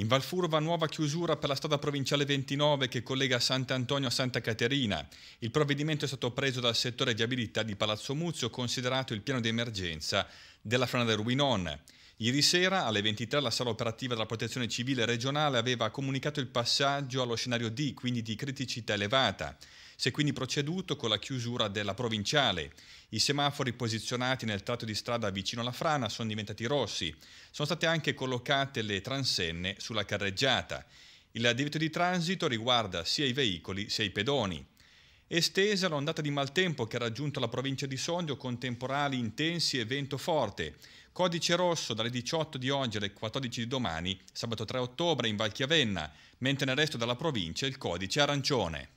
In Valfurva nuova chiusura per la strada provinciale 29 che collega Sant'Antonio a Santa Caterina. Il provvedimento è stato preso dal settore viabilità di Palazzo Muzio considerato il piano di emergenza della frana del Ruinon. Ieri sera alle 23 la sala operativa della Protezione Civile regionale aveva comunicato il passaggio allo scenario D, quindi di criticità elevata. Si è quindi proceduto con la chiusura della provinciale. I semafori posizionati nel tratto di strada vicino alla frana sono diventati rossi. Sono state anche collocate le transenne sulla carreggiata. Il divieto di transito riguarda sia i veicoli sia i pedoni. Estesa l'ondata di maltempo che ha raggiunto la provincia di Sondrio con temporali intensi e vento forte. Codice rosso dalle 18 di oggi alle 14 di domani, sabato 3 ottobre in Valchiavenna, mentre nel resto della provincia il codice arancione.